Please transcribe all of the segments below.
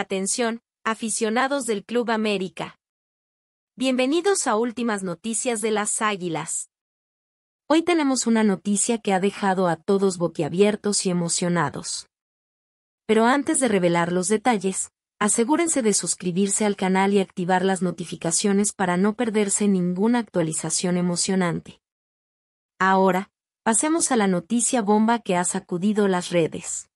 Atención, aficionados del Club América. Bienvenidos a Últimas Noticias de las Águilas. Hoy tenemos una noticia que ha dejado a todos boquiabiertos y emocionados. Pero antes de revelar los detalles, asegúrense de suscribirse al canal y activar las notificaciones para no perderse ninguna actualización emocionante. Ahora, pasemos a la noticia bomba que ha sacudido las redes.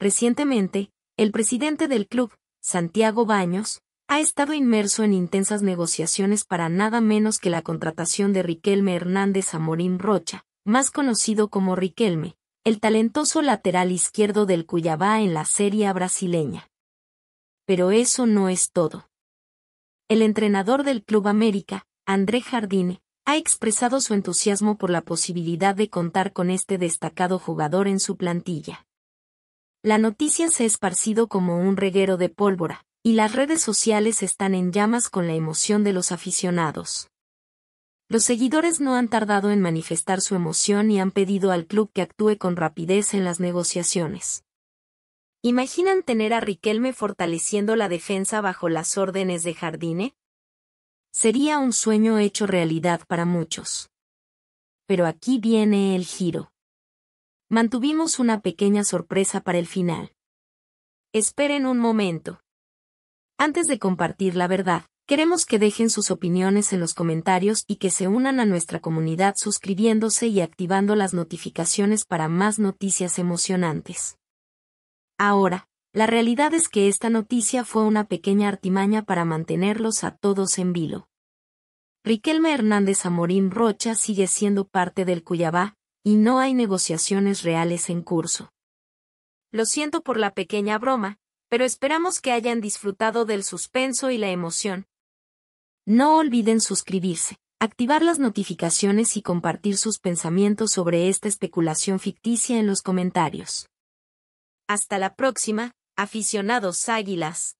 Recientemente, el presidente del club, Santiago Baños, ha estado inmerso en intensas negociaciones para nada menos que la contratación de Riquelme Hernández Amorín Rocha, más conocido como Riquelme, el talentoso lateral izquierdo del Cuyabá en la Serie brasileña. Pero eso no es todo. El entrenador del Club América, André Jardine, ha expresado su entusiasmo por la posibilidad de contar con este destacado jugador en su plantilla. La noticia se ha esparcido como un reguero de pólvora, y las redes sociales están en llamas con la emoción de los aficionados. Los seguidores no han tardado en manifestar su emoción y han pedido al club que actúe con rapidez en las negociaciones. ¿Imaginan tener a Riquelme fortaleciendo la defensa bajo las órdenes de Jardine? Sería un sueño hecho realidad para muchos. Pero aquí viene el giro. Mantuvimos una pequeña sorpresa para el final. Esperen un momento. Antes de compartir la verdad, queremos que dejen sus opiniones en los comentarios y que se unan a nuestra comunidad suscribiéndose y activando las notificaciones para más noticias emocionantes. Ahora, la realidad es que esta noticia fue una pequeña artimaña para mantenerlos a todos en vilo. Riquelme Hernández Amorín Rocha sigue siendo parte del Cuyabá, y no hay negociaciones reales en curso. Lo siento por la pequeña broma, pero esperamos que hayan disfrutado del suspenso y la emoción. No olviden suscribirse, activar las notificaciones y compartir sus pensamientos sobre esta especulación ficticia en los comentarios. Hasta la próxima, aficionados águilas.